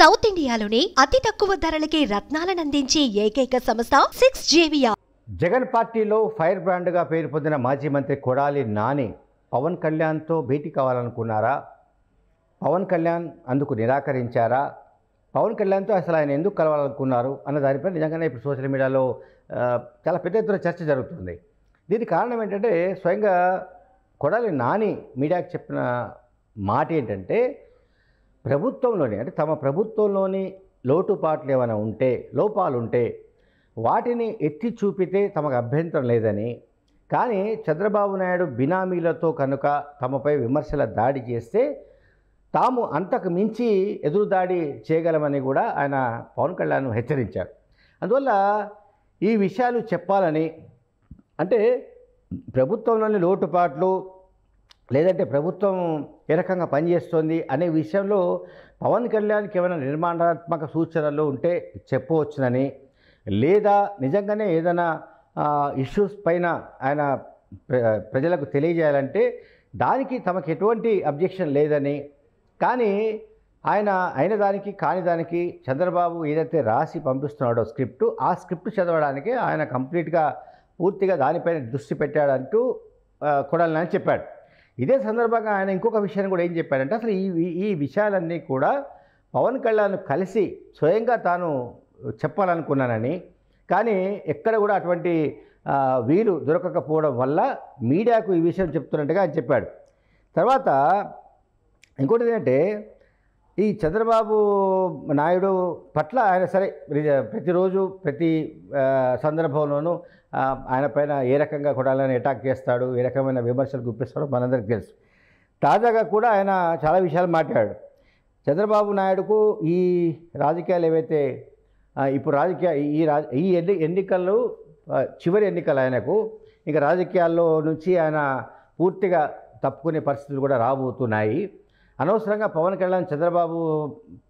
south ఇండియాలోనే అతి తక్కువ ధరలకే రత్నాలను అందించే ఏకైక సంస్థ సిక్స్ జేవియా జగన్ పార్టీలో ఫైర్ బ్రాండ్గా పేరు పొందిన మాజీ మంత్రి కొడాలి నాని పవన్ కళ్యాణ్తో భేటీ కావాలనుకున్నారా పవన్ కళ్యాణ్ అందుకు నిరాకరించారా పవన్ కళ్యాణ్తో అసలు ఆయన ఎందుకు కలవాలనుకున్నారు అన్న దానిపై నిజంగానే ఇప్పుడు సోషల్ మీడియాలో చాలా పెద్ద ఎత్తున చర్చ జరుగుతుంది దీనికి కారణం ఏంటంటే స్వయంగా కొడాలి నాని మీడియాకు చెప్పిన మాట ఏంటంటే ప్రభుత్వంలోని అంటే తమ ప్రభుత్వంలోని లోటుపాట్లు ఏమైనా ఉంటే లోపాలుంటే వాటిని ఎత్తి చూపితే తమకు అభ్యంతరం లేదని కానీ చంద్రబాబు నాయుడు బినామీలతో కనుక తమపై విమర్శల దాడి చేస్తే తాము అంతకు మించి ఎదురుదాడి చేయగలమని కూడా ఆయన పవన్ కళ్యాణ్ హెచ్చరించారు అందువల్ల ఈ విషయాలు చెప్పాలని అంటే ప్రభుత్వంలోని లోటుపాట్లు లేదంటే ప్రభుత్వం ఏ రకంగా పనిచేస్తోంది అనే విషయంలో పవన్ కళ్యాణ్కి ఏమైనా నిర్మాణాత్మక సూచనలు ఉంటే చెప్పవచ్చునని లేదా నిజంగానే ఏదైనా ఇష్యూస్ పైన ఆయన ప్రజలకు తెలియజేయాలంటే దానికి తమకు ఎటువంటి అబ్జెక్షన్ లేదని కానీ ఆయన అయిన దానికి కాని దానికి చంద్రబాబు ఏదైతే రాసి పంపిస్తున్నాడో స్క్రిప్ట్ ఆ స్క్రిప్ట్ చదవడానికి ఆయన కంప్లీట్గా పూర్తిగా దానిపైన దృష్టి పెట్టాడంటూ కొడాలని చెప్పాడు ఇదే సందర్భంగా ఆయన ఇంకొక విషయాన్ని కూడా ఏం చెప్పాడంటే అసలు ఈ ఈ విషయాలన్నీ కూడా పవన్ కళ్యాణ్ కలిసి స్వయంగా తాను చెప్పాలనుకున్నానని కానీ ఎక్కడ కూడా అటువంటి వీలు దొరకకపోవడం వల్ల మీడియాకు ఈ విషయం చెప్తున్నట్టుగా ఆయన చెప్పాడు తర్వాత ఇంకోటి ఏంటంటే ఈ చంద్రబాబు నాయుడు పట్ల ఆయన సరే ప్రతిరోజు ప్రతి సందర్భంలోనూ ఆయన పైన ఏ రకంగా కొడాలని అటాక్ చేస్తాడు ఏ రకమైన విమర్శలు గుప్పిస్తాడో మనందరికి తెలుసు తాజాగా కూడా ఆయన చాలా విషయాలు మాట్లాడాడు చంద్రబాబు నాయుడుకు ఈ రాజకీయాలు ఏవైతే ఇప్పుడు రాజకీయ ఈ రాజ ఈ ఎన్ని ఎన్నికలు చివరి ఎన్నికలు ఆయనకు ఇంకా రాజకీయాల్లో నుంచి ఆయన పూర్తిగా తప్పుకునే పరిస్థితులు కూడా రాబోతున్నాయి అనవసరంగా పవన్ కళ్యాణ్ చంద్రబాబు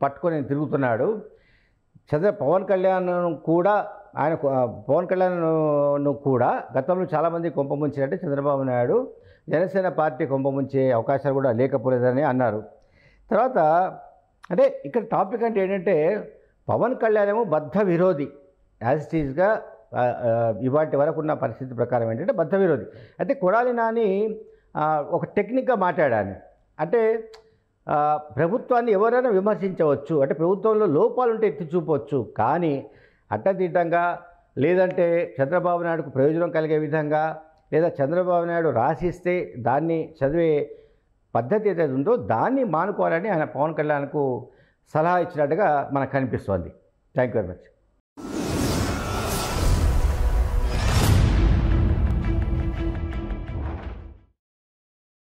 పట్టుకొని తిరుగుతున్నాడు చంద్ర పవన్ కళ్యాణ్ కూడా ఆయన పవన్ కళ్యాణ్ కూడా గతంలో చాలామంది కుంపముంచినట్టే చంద్రబాబు నాయుడు జనసేన పార్టీ కుంపముంచే అవకాశాలు కూడా లేకపోలేదని అన్నారు తర్వాత అంటే ఇక్కడ టాపిక్ అంటే ఏంటంటే పవన్ కళ్యాణ్ ఏమో బద్ధ విరోధి యాజ్ ఇట్ ఈజ్గా ఇవాటి వరకు ఉన్న పరిస్థితి ప్రకారం ఏంటంటే బద్ధ విరోధి అయితే కొడాలి నాని ఒక టెక్నిక్గా మాట్లాడాను అంటే ప్రభుత్వాన్ని ఎవరైనా విమర్శించవచ్చు అంటే ప్రభుత్వంలో లోపాలు ఉంటే ఎత్తి చూపవచ్చు కానీ అడ్డదిడ్డంగా లేదంటే చంద్రబాబు నాయుడుకు ప్రయోజనం కలిగే విధంగా లేదా చంద్రబాబు నాయుడు రాసిస్తే దాన్ని చదివే పద్ధతి ఏదైతే ఉందో దాన్ని మానుకోవాలని ఆయన పవన్ కళ్యాణ్కు సలహా ఇచ్చినట్టుగా మనకు కనిపిస్తోంది థ్యాంక్ యూ వెరీ మచ్